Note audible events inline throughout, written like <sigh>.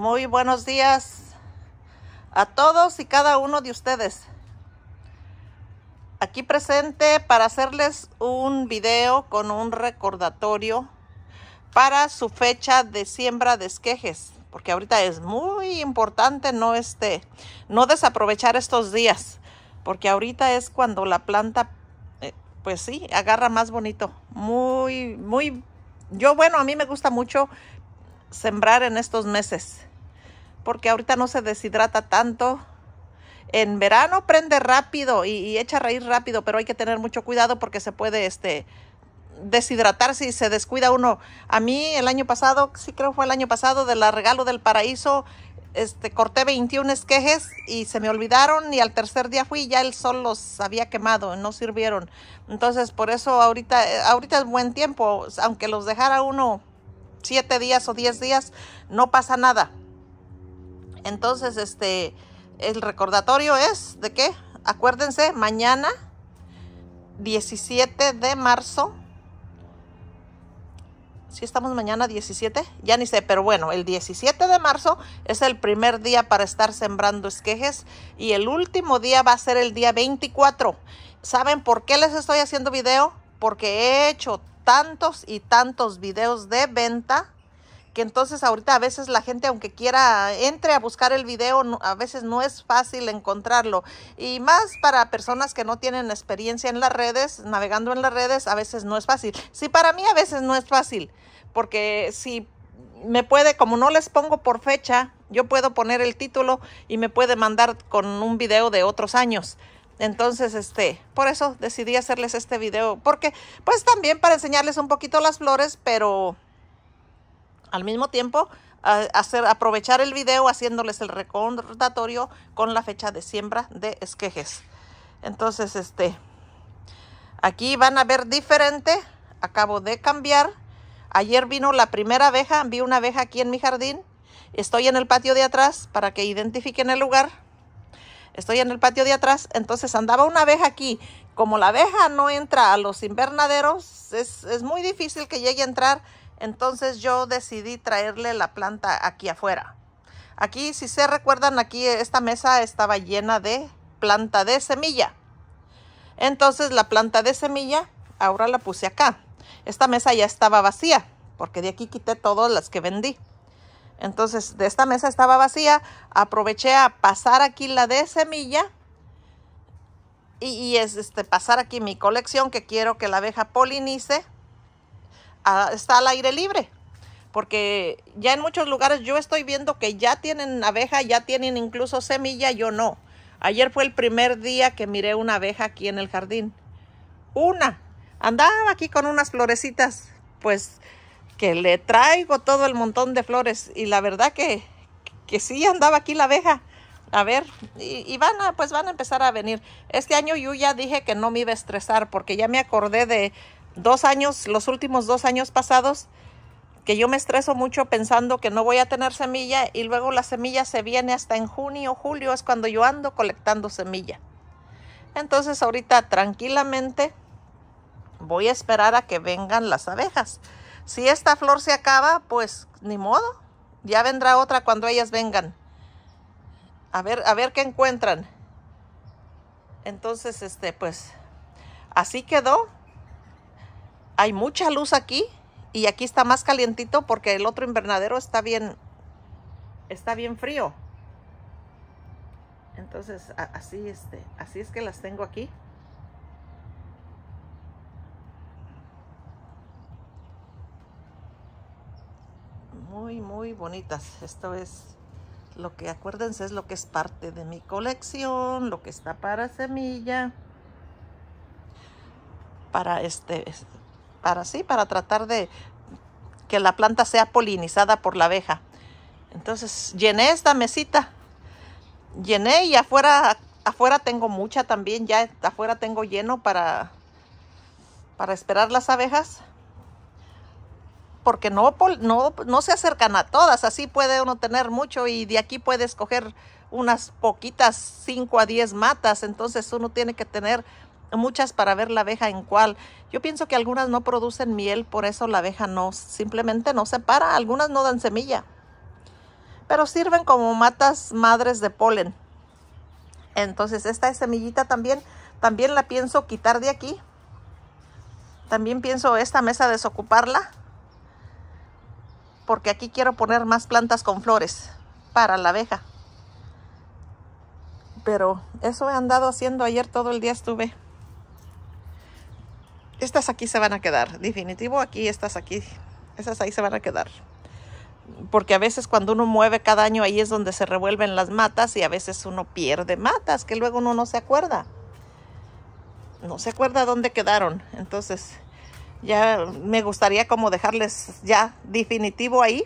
Muy buenos días a todos y cada uno de ustedes. Aquí presente para hacerles un video con un recordatorio para su fecha de siembra de esquejes, porque ahorita es muy importante no este no desaprovechar estos días, porque ahorita es cuando la planta eh, pues sí, agarra más bonito. Muy muy yo bueno, a mí me gusta mucho sembrar en estos meses porque ahorita no se deshidrata tanto. En verano prende rápido y, echa a raíz rápido, pero hay que tener mucho cuidado porque se puede este, deshidratar si se descuida uno. A mí el año pasado, sí creo fue el año pasado, de la regalo del paraíso, este, corté 21 esquejes y se me olvidaron y al tercer día fui y ya el sol los había quemado, no sirvieron. Entonces por eso ahorita, ahorita es buen tiempo, aunque los dejara uno siete días o diez días, no pasa nada. Entonces, este, el recordatorio es de qué? Acuérdense, mañana 17 de marzo. Si estamos mañana 17, ya ni sé, pero bueno, el 17 de marzo es el primer día para estar sembrando esquejes y el último día va a ser el día 24. ¿Saben por qué les estoy haciendo video? Porque he hecho tantos y tantos videos de venta que entonces ahorita a veces la gente aunque quiera entre a buscar el video, a veces no es fácil encontrarlo. Y más para personas que no tienen experiencia en las redes, navegando en las redes, a veces no es fácil. Sí, para mí a veces no es fácil, porque si me puede, como no les pongo por fecha, yo puedo poner el título y me puede mandar con un video de otros años. Entonces, este, por eso decidí hacerles este video, porque pues también para enseñarles un poquito las flores, pero al mismo tiempo, hacer, aprovechar el video haciéndoles el recordatorio con la fecha de siembra de esquejes. Entonces, este, aquí van a ver diferente. Acabo de cambiar. Ayer vino la primera abeja. Vi una abeja aquí en mi jardín. Estoy en el patio de atrás para que identifiquen el lugar. Estoy en el patio de atrás. Entonces andaba una abeja aquí. Como la abeja no entra a los invernaderos, es, es muy difícil que llegue a entrar entonces yo decidí traerle la planta aquí afuera. Aquí, si se recuerdan, aquí esta mesa estaba llena de planta de semilla. Entonces la planta de semilla ahora la puse acá. Esta mesa ya estaba vacía porque de aquí quité todas las que vendí. Entonces de esta mesa estaba vacía. Aproveché a pasar aquí la de semilla y, y es, este, pasar aquí mi colección que quiero que la abeja polinice está al aire libre. Porque ya en muchos lugares yo estoy viendo que ya tienen abeja, ya tienen incluso semilla, yo no. Ayer fue el primer día que miré una abeja aquí en el jardín. Una. Andaba aquí con unas florecitas, pues que le traigo todo el montón de flores. Y la verdad que, que sí andaba aquí la abeja. A ver, y, van a, pues van a empezar a venir. Este año yo ya dije que no me iba a estresar porque ya me acordé de, dos años, los últimos dos años pasados, que yo me estreso mucho pensando que no voy a tener semilla y luego la semilla se viene hasta en junio, julio es cuando yo ando colectando semilla. Entonces ahorita tranquilamente voy a esperar a que vengan las abejas. Si esta flor se acaba, pues ni modo, ya vendrá otra cuando ellas vengan. A ver, a ver qué encuentran. Entonces, este, pues, así quedó hay mucha luz aquí y aquí está más calientito porque el otro invernadero está bien, está bien frío. Entonces, así, este, así es que las tengo aquí. Muy, muy bonitas. Esto es lo que, acuérdense, es lo que es parte de mi colección, lo que está para semilla, para este, este para sí, para tratar de que la planta sea polinizada por la abeja. Entonces llené esta mesita, llené y afuera, afuera tengo mucha también, ya afuera tengo lleno para, para esperar las abejas. Porque no, no, no se acercan a todas, así puede uno tener mucho y de aquí puede escoger unas poquitas, 5 a 10 matas, entonces uno tiene que tener muchas para ver la abeja en cual. Yo pienso que algunas no producen miel, por eso la abeja no, simplemente no se para, algunas no dan semilla. Pero sirven como matas madres de polen. Entonces esta semillita también, también la pienso quitar de aquí. También pienso esta mesa desocuparla. Porque aquí quiero poner más plantas con flores para la abeja pero eso he andado haciendo ayer todo el día estuve estas aquí se van a quedar. Definitivo, aquí, estas aquí. Esas ahí se van a quedar. Porque a veces cuando uno mueve cada año, ahí es donde se revuelven las matas y a veces uno pierde matas, que luego uno no se acuerda. No se acuerda dónde quedaron. Entonces, ya me gustaría como dejarles ya definitivo ahí.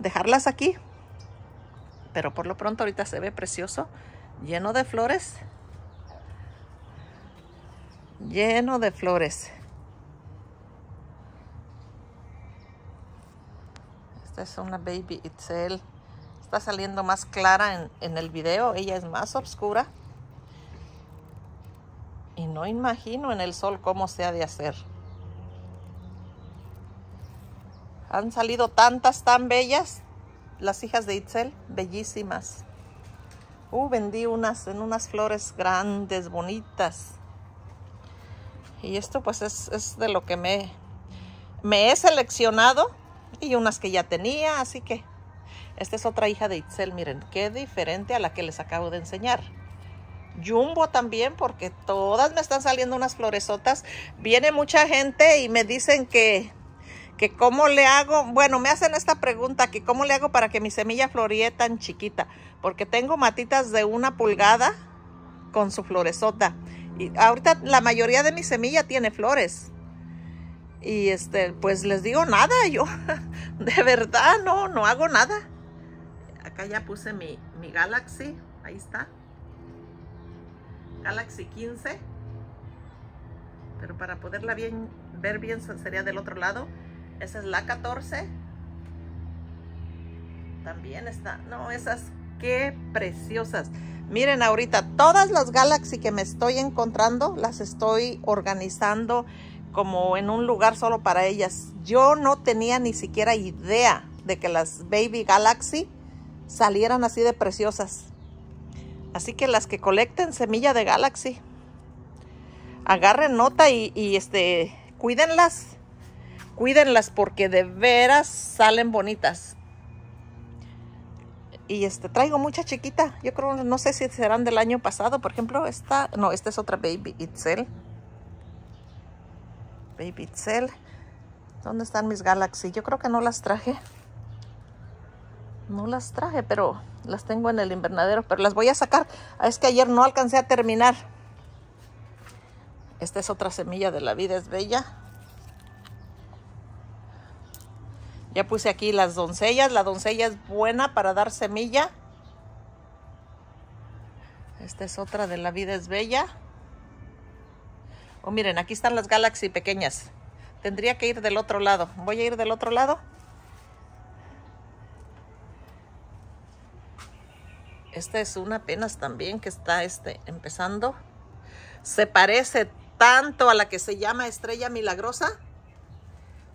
Dejarlas aquí. Pero por lo pronto ahorita se ve precioso, lleno de flores lleno de flores. Esta es una Baby Itzel. Está saliendo más clara en, el video. Ella es más oscura. Y no imagino en el sol cómo se ha de hacer. Han salido tantas tan bellas. Las hijas de Itzel, bellísimas. Uh, vendí unas en unas flores grandes, bonitas. Y esto pues es, de lo que me, me he seleccionado y unas que ya tenía, así que esta es otra hija de Itzel, miren, qué diferente a la que les acabo de enseñar. Jumbo también, porque todas me están saliendo unas floresotas. Viene mucha gente y me dicen que, que cómo le hago, bueno, me hacen esta pregunta, que cómo le hago para que mi semilla floríe tan chiquita, porque tengo matitas de una pulgada con su floresota y ahorita la mayoría de mi semilla tiene flores. Y este, pues les digo nada, <laughs> yo de verdad no, no hago nada. Acá ya puse mi, Galaxy, ahí está. Galaxy 15. Pero para poderla bien, ver bien sería del otro lado. Esa es la 14. También está, no, esas qué preciosas. Miren, ahorita todas las Galaxy que me estoy encontrando las estoy organizando como en un lugar solo para ellas. Yo no tenía ni siquiera idea de que las Baby Galaxy salieran así de preciosas. Así que las que colecten semilla de Galaxy, agarren nota y, este, cuídenlas. Cuídenlas porque de veras salen bonitas. Y este, traigo mucha chiquita. Yo creo, no sé si serán del año pasado. Por ejemplo, esta, no, esta es otra Baby Itzel. Baby Itzel. ¿Dónde están mis Galaxy? Yo creo que no las traje. No las traje, pero las tengo en el invernadero. Pero las voy a sacar. Ah, es que ayer no alcancé a terminar. Esta es otra semilla de la vida, es bella. Ya puse aquí las doncellas. La doncella es buena para dar semilla. Esta es otra de La vida es bella. Oh, miren, aquí están las Galaxy pequeñas. Tendría que ir del otro lado. Voy a ir del otro lado. Esta es una apenas también que está este, empezando. Se parece tanto a la que se llama Estrella Milagrosa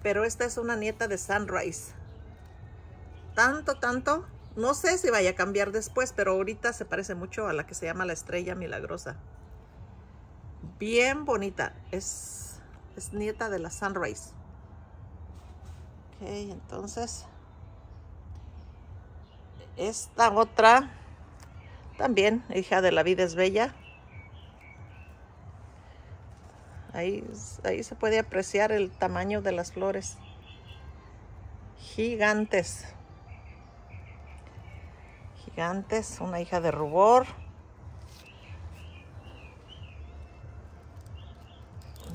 pero esta es una nieta de Sunrise. Tanto, tanto. No sé si vaya a cambiar después, pero ahorita se parece mucho a la que se llama la estrella milagrosa. Bien bonita. Es, es nieta de la Sunrise. Ok, entonces. Esta otra, también hija de la vida es bella. Ahí, se puede apreciar el tamaño de las flores. Gigantes. Gigantes, una hija de rubor.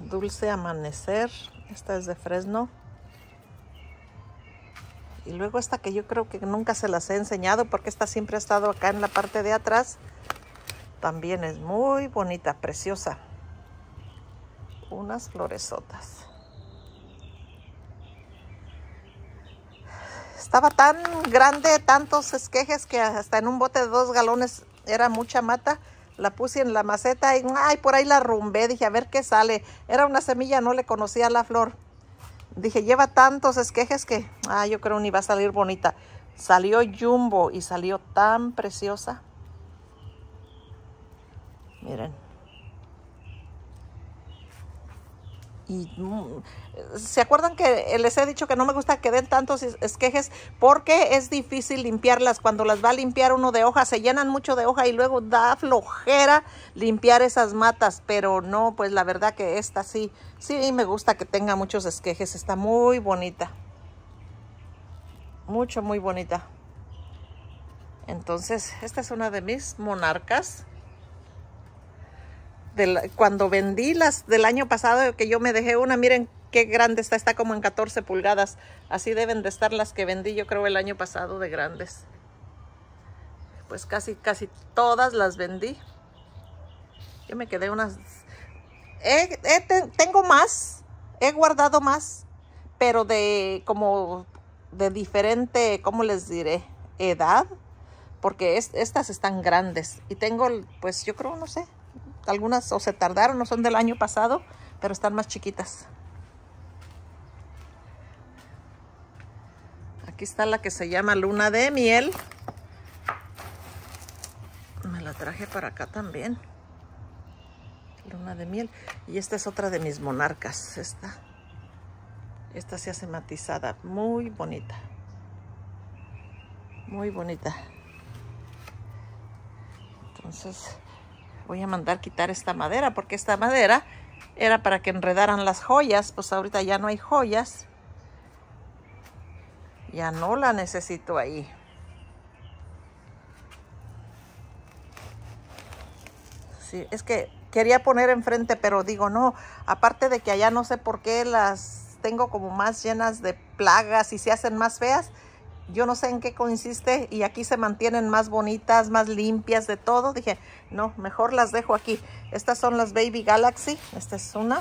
Dulce amanecer. Esta es de Fresno. Y luego esta que yo creo que nunca se las he enseñado porque esta siempre ha estado acá en la parte de atrás. También es muy bonita, preciosa unas floresotas. Estaba tan grande, tantos esquejes que hasta en un bote de dos galones era mucha mata. La puse en la maceta y ay, por ahí la rumbé. Dije, a ver qué sale. Era una semilla, no le conocía la flor. Dije, lleva tantos esquejes que ah, yo creo ni va a salir bonita. Salió jumbo y salió tan preciosa. Miren. y mm, se acuerdan que les he dicho que no me gusta que den tantos esquejes porque es difícil limpiarlas cuando las va a limpiar uno de hoja se llenan mucho de hoja y luego da flojera limpiar esas matas pero no pues la verdad que esta sí sí me gusta que tenga muchos esquejes está muy bonita mucho muy bonita entonces esta es una de mis monarcas cuando vendí las del año pasado, que yo me dejé una, miren qué grande está, está como en 14 pulgadas. Así deben de estar las que vendí yo creo el año pasado de grandes. Pues casi, casi todas las vendí. Yo me quedé unas... tengo más, he guardado más, pero de como de diferente, ¿cómo les diré? Edad, porque estas están grandes. Y tengo, pues yo creo, no sé, algunas o se tardaron, no son del año pasado, pero están más chiquitas. Aquí está la que se llama luna de miel. Me la traje para acá también. Luna de miel. Y esta es otra de mis monarcas, esta. Esta se hace matizada, muy bonita. Muy bonita. Entonces, voy a mandar quitar esta madera porque esta madera era para que enredaran las joyas, pues ahorita ya no hay joyas. Ya no la necesito ahí. Sí, es que quería poner enfrente, pero digo no, aparte de que allá no sé por qué las tengo como más llenas de plagas y se hacen más feas, yo no sé en qué consiste y aquí se mantienen más bonitas, más limpias de todo. Dije, no, mejor las dejo aquí. Estas son las Baby Galaxy, esta es una.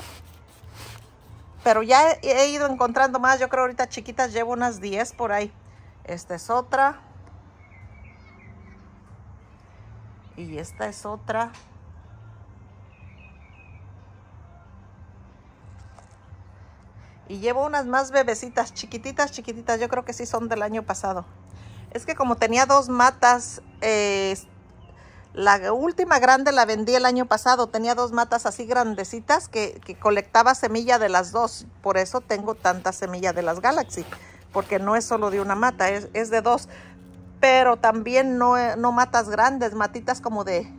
Pero ya he ido encontrando más, yo creo ahorita chiquitas llevo unas 10 por ahí. Esta es otra. Y esta es otra. Y llevo unas más bebecitas, chiquititas, chiquititas. Yo creo que sí son del año pasado. Es que como tenía dos matas, la última grande la vendí el año pasado. Tenía dos matas así grandecitas que, colectaba semilla de las dos. Por eso tengo tanta semilla de las Galaxy. Porque no es solo de una mata, es, es de dos. Pero también no, no matas grandes, matitas como de...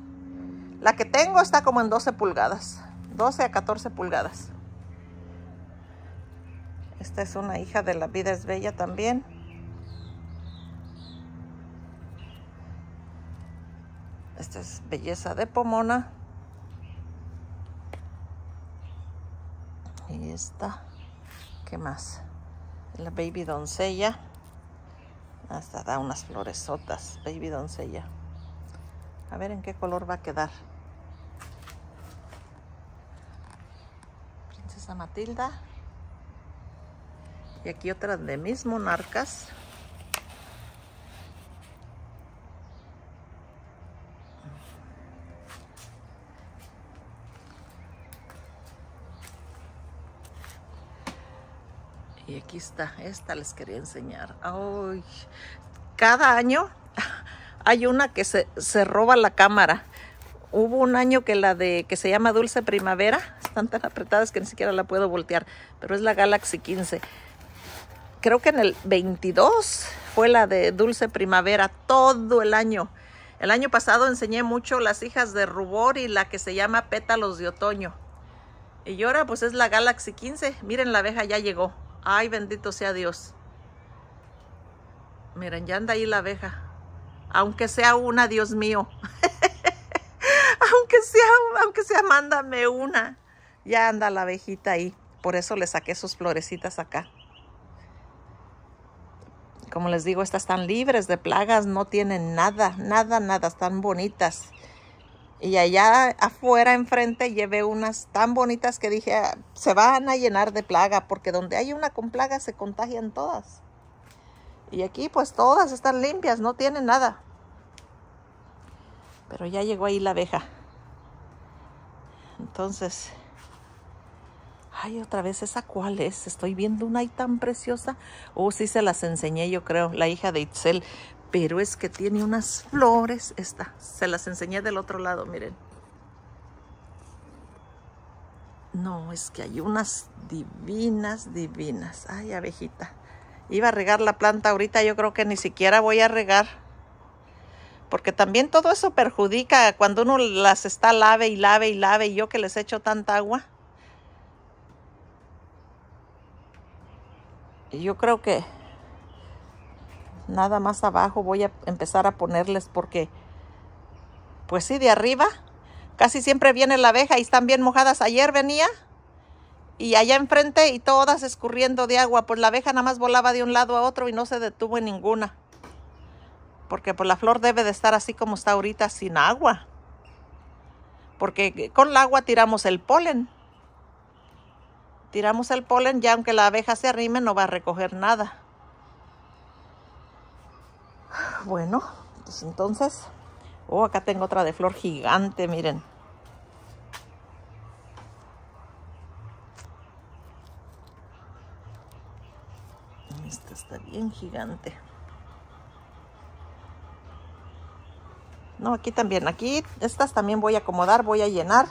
La que tengo está como en 12 pulgadas. 12 a 14 pulgadas. Esta es una hija de La vida es bella también. Esta es Belleza de Pomona. Y esta, ¿qué más? La Baby Doncella. Hasta da unas floresotas, Baby Doncella. A ver en qué color va a quedar. Princesa Matilda. Y aquí otra de mis monarcas. Y aquí está, esta les quería enseñar. Ay, cada año <laughs> hay una que se, se, roba la cámara. Hubo un año que la de que se llama Dulce Primavera, están tan apretadas que ni siquiera la puedo voltear, pero es la Galaxy 15 creo que en el 22 fue la de Dulce Primavera todo el año. El año pasado enseñé mucho las hijas de rubor y la que se llama pétalos de otoño. Y ahora pues es la Galaxy 15. Miren, la abeja ya llegó. Ay, bendito sea Dios. Miren, ya anda ahí la abeja. Aunque sea una, Dios mío. <laughs> aunque sea, aunque sea, mándame una. Ya anda la abejita ahí. Por eso le saqué sus florecitas acá. Como les digo, estas están libres de plagas, no tienen nada, nada, nada, están bonitas. Y allá afuera, enfrente, llevé unas tan bonitas que dije, ah, se van a llenar de plaga, porque donde hay una con plaga se contagian todas. Y aquí pues todas están limpias, no tienen nada. Pero ya llegó ahí la abeja. Entonces, Ay, otra vez, ¿esa cuál es? Estoy viendo una y tan preciosa. Oh, sí se las enseñé, yo creo, la hija de Itzel. Pero es que tiene unas flores. Esta, se las enseñé del otro lado, miren. No, es que hay unas divinas, divinas. Ay, abejita. Iba a regar la planta ahorita, yo creo que ni siquiera voy a regar. Porque también todo eso perjudica cuando uno las está lave y lave y lave. Y yo que les echo tanta agua. yo creo que nada más abajo voy a empezar a ponerles porque, pues sí, de arriba casi siempre viene la abeja y están bien mojadas. Ayer venía y allá enfrente y todas escurriendo de agua, pues la abeja nada más volaba de un lado a otro y no se detuvo en ninguna. Porque pues la flor debe de estar así como está ahorita, sin agua. Porque con el agua tiramos el polen tiramos el polen, ya aunque la abeja se arrime, no va a recoger nada. Bueno, pues entonces... Oh, acá tengo otra de flor gigante, miren. Esta está bien gigante. No, aquí también. Aquí estas también voy a acomodar, voy a llenar.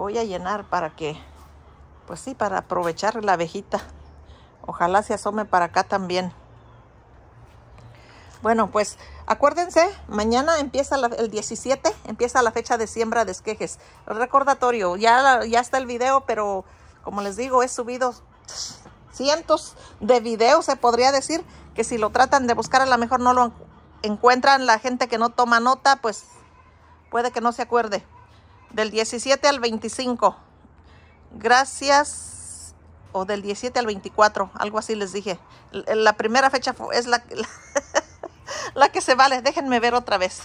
voy a llenar para que, pues sí, para aprovechar la abejita. Ojalá se asome para acá también. Bueno, pues acuérdense, mañana empieza el 17, empieza la fecha de siembra de esquejes. Recordatorio, ya, ya está el video, pero como les digo, he subido cientos de videos, se podría decir, que si lo tratan de buscar a lo mejor no lo encuentran. La gente que no toma nota, pues puede que no se acuerde del 17 al 25. Gracias. O del 17 al 24, algo así les dije. Eh, la primera fecha es <laughs> la, que se vale. Déjenme ver otra vez.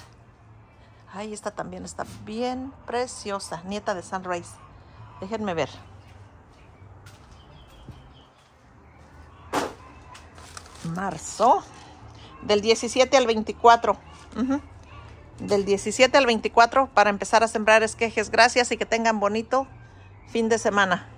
ahí está también está bien preciosa. Nieta de Sunrise. Déjenme ver. Marzo. Del 17 al 24 del 17 al 24 para empezar a sembrar esquejes. Gracias y que tengan bonito fin de semana.